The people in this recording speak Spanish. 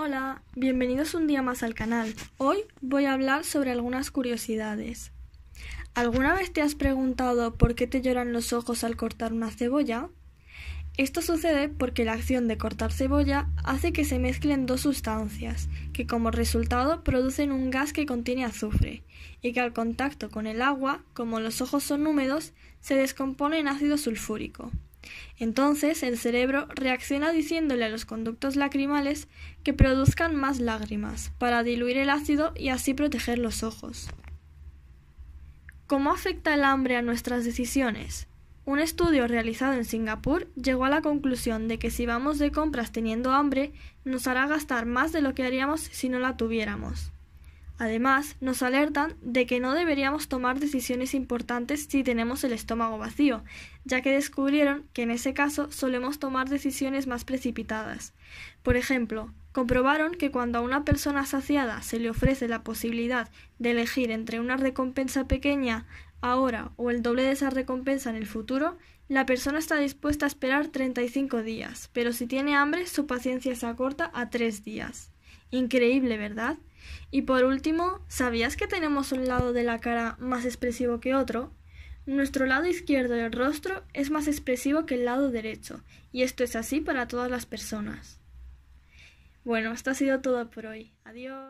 Hola, bienvenidos un día más al canal. Hoy voy a hablar sobre algunas curiosidades. ¿Alguna vez te has preguntado por qué te lloran los ojos al cortar una cebolla? Esto sucede porque la acción de cortar cebolla hace que se mezclen dos sustancias, que como resultado producen un gas que contiene azufre, y que al contacto con el agua, como los ojos son húmedos, se descompone en ácido sulfúrico. Entonces el cerebro reacciona diciéndole a los conductos lacrimales que produzcan más lágrimas para diluir el ácido y así proteger los ojos. ¿Cómo afecta el hambre a nuestras decisiones? Un estudio realizado en Singapur llegó a la conclusión de que si vamos de compras teniendo hambre, nos hará gastar más de lo que haríamos si no la tuviéramos. Además, nos alertan de que no deberíamos tomar decisiones importantes si tenemos el estómago vacío, ya que descubrieron que en ese caso solemos tomar decisiones más precipitadas. Por ejemplo, comprobaron que cuando a una persona saciada se le ofrece la posibilidad de elegir entre una recompensa pequeña ahora o el doble de esa recompensa en el futuro, la persona está dispuesta a esperar 35 días, pero si tiene hambre su paciencia se acorta a 3 días. Increíble, ¿verdad? Y por último, ¿sabías que tenemos un lado de la cara más expresivo que otro? Nuestro lado izquierdo del rostro es más expresivo que el lado derecho, y esto es así para todas las personas. Bueno, esto ha sido todo por hoy. Adiós.